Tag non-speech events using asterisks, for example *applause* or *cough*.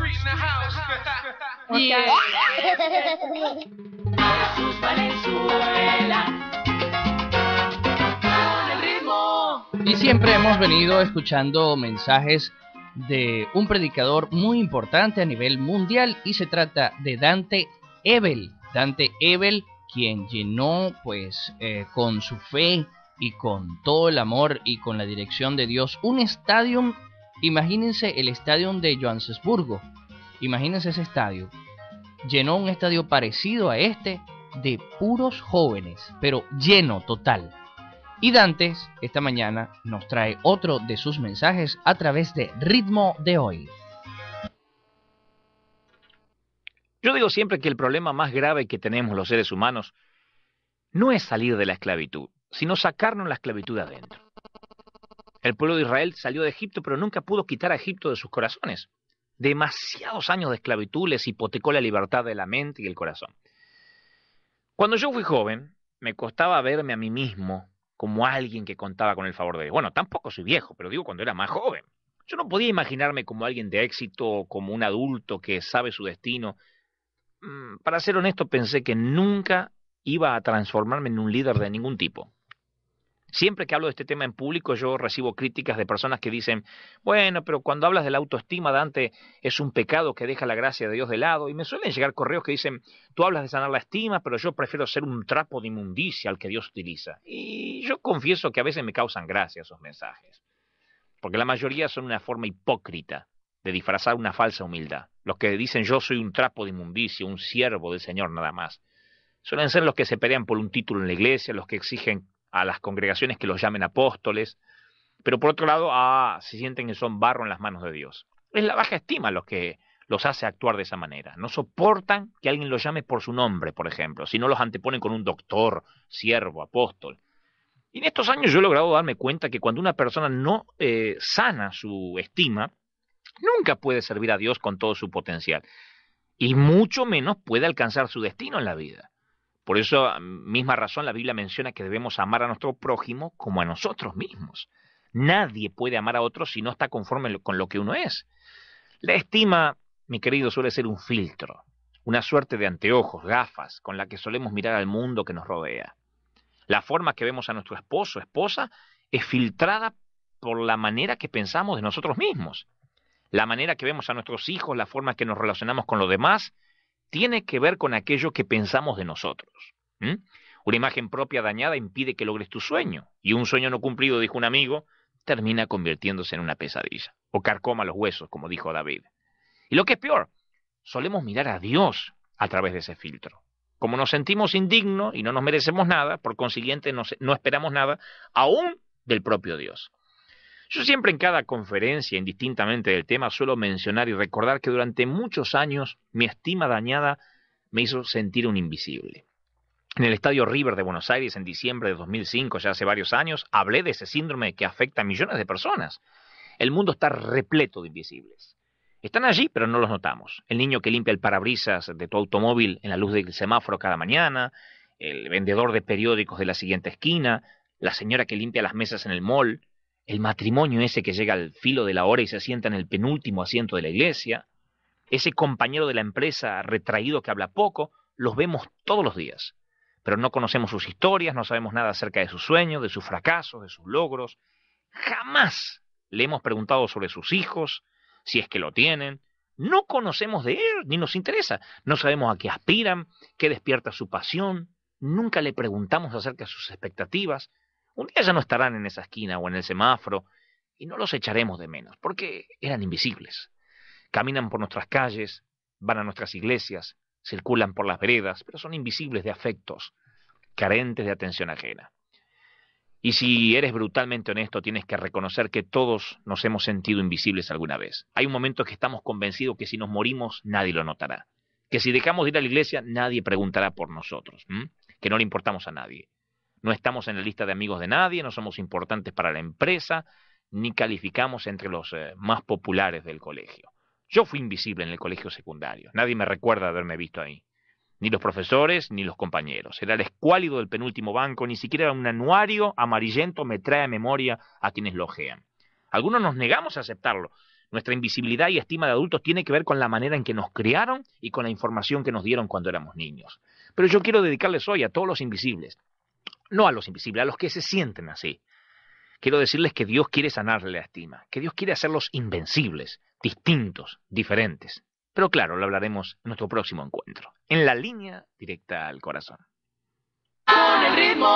*laughs* Y siempre hemos venido escuchando mensajes de un predicador muy importante a nivel mundial y se trata de Dante Ebel. Dante Ebel, quien llenó pues eh, con su fe y con todo el amor y con la dirección de Dios un estadio Imagínense el estadio de Johannesburgo. Imagínense ese estadio. Llenó un estadio parecido a este de puros jóvenes, pero lleno total. Y Dantes, esta mañana, nos trae otro de sus mensajes a través de Ritmo de Hoy. Yo digo siempre que el problema más grave que tenemos los seres humanos no es salir de la esclavitud, sino sacarnos la esclavitud adentro. El pueblo de Israel salió de Egipto, pero nunca pudo quitar a Egipto de sus corazones. Demasiados años de esclavitud les hipotecó la libertad de la mente y el corazón. Cuando yo fui joven, me costaba verme a mí mismo como alguien que contaba con el favor de Dios. Bueno, tampoco soy viejo, pero digo cuando era más joven. Yo no podía imaginarme como alguien de éxito, como un adulto que sabe su destino. Mm, para ser honesto, pensé que nunca iba a transformarme en un líder de ningún tipo. Siempre que hablo de este tema en público, yo recibo críticas de personas que dicen, bueno, pero cuando hablas de la autoestima, Dante, es un pecado que deja la gracia de Dios de lado. Y me suelen llegar correos que dicen, tú hablas de sanar la estima, pero yo prefiero ser un trapo de inmundicia al que Dios utiliza. Y yo confieso que a veces me causan gracia esos mensajes, porque la mayoría son una forma hipócrita de disfrazar una falsa humildad. Los que dicen yo soy un trapo de inmundicia, un siervo del Señor nada más. Suelen ser los que se pelean por un título en la iglesia, los que exigen a las congregaciones que los llamen apóstoles, pero por otro lado, ah, se sienten que son barro en las manos de Dios. Es la baja estima los que los hace actuar de esa manera. No soportan que alguien los llame por su nombre, por ejemplo, si no los anteponen con un doctor, siervo, apóstol. Y en estos años yo he logrado darme cuenta que cuando una persona no eh, sana su estima, nunca puede servir a Dios con todo su potencial. Y mucho menos puede alcanzar su destino en la vida. Por eso, misma razón, la Biblia menciona que debemos amar a nuestro prójimo como a nosotros mismos. Nadie puede amar a otro si no está conforme con lo que uno es. La estima, mi querido, suele ser un filtro, una suerte de anteojos, gafas, con la que solemos mirar al mundo que nos rodea. La forma que vemos a nuestro esposo, esposa, es filtrada por la manera que pensamos de nosotros mismos. La manera que vemos a nuestros hijos, la forma que nos relacionamos con los demás, tiene que ver con aquello que pensamos de nosotros. Una imagen propia dañada impide que logres tu sueño, y un sueño no cumplido, dijo un amigo, termina convirtiéndose en una pesadilla, o carcoma los huesos, como dijo David. Y lo que es peor, solemos mirar a Dios a través de ese filtro. Como nos sentimos indignos y no nos merecemos nada, por consiguiente no esperamos nada, aún del propio Dios. Yo siempre en cada conferencia, indistintamente del tema, suelo mencionar y recordar que durante muchos años mi estima dañada me hizo sentir un invisible. En el Estadio River de Buenos Aires en diciembre de 2005, ya hace varios años, hablé de ese síndrome que afecta a millones de personas. El mundo está repleto de invisibles. Están allí, pero no los notamos. El niño que limpia el parabrisas de tu automóvil en la luz del semáforo cada mañana, el vendedor de periódicos de la siguiente esquina, la señora que limpia las mesas en el mall, el matrimonio ese que llega al filo de la hora y se sienta en el penúltimo asiento de la iglesia, ese compañero de la empresa retraído que habla poco, los vemos todos los días, pero no conocemos sus historias, no sabemos nada acerca de sus sueños, de sus fracasos, de sus logros. Jamás le hemos preguntado sobre sus hijos, si es que lo tienen. No conocemos de él, ni nos interesa. No sabemos a qué aspiran, qué despierta su pasión. Nunca le preguntamos acerca de sus expectativas. Un día ya no estarán en esa esquina o en el semáforo y no los echaremos de menos, porque eran invisibles. Caminan por nuestras calles, van a nuestras iglesias, circulan por las veredas, pero son invisibles de afectos, carentes de atención ajena. Y si eres brutalmente honesto, tienes que reconocer que todos nos hemos sentido invisibles alguna vez. Hay un momento que estamos convencidos que si nos morimos, nadie lo notará. Que si dejamos de ir a la iglesia, nadie preguntará por nosotros. Que no le importamos a nadie. No estamos en la lista de amigos de nadie, no somos importantes para la empresa, ni calificamos entre los eh, más populares del colegio. Yo fui invisible en el colegio secundario, nadie me recuerda haberme visto ahí. Ni los profesores, ni los compañeros. Era el escuálido del penúltimo banco, ni siquiera un anuario amarillento me trae a memoria a quienes lo ojean. Algunos nos negamos a aceptarlo. Nuestra invisibilidad y estima de adultos tiene que ver con la manera en que nos criaron y con la información que nos dieron cuando éramos niños. Pero yo quiero dedicarles hoy a todos los invisibles, no a los invisibles, a los que se sienten así. Quiero decirles que Dios quiere sanarle la estima, que Dios quiere hacerlos invencibles, distintos, diferentes. Pero claro, lo hablaremos en nuestro próximo encuentro, en la línea directa al corazón. Con el ritmo.